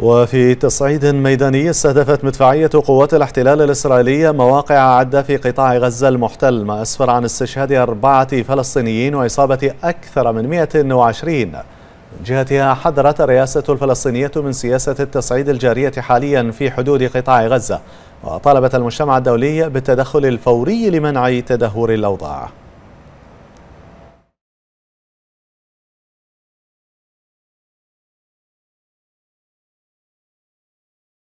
وفي تصعيد ميداني استهدفت مدفعية قوات الاحتلال الإسرائيلية مواقع عدة في قطاع غزة المحتل ما أسفر عن استشهاد أربعة فلسطينيين وإصابة أكثر من 120 من جهتها حذرت الرئاسة الفلسطينية من سياسة التصعيد الجارية حاليا في حدود قطاع غزة وطالبت المجتمع الدولي بالتدخل الفوري لمنع تدهور الأوضاع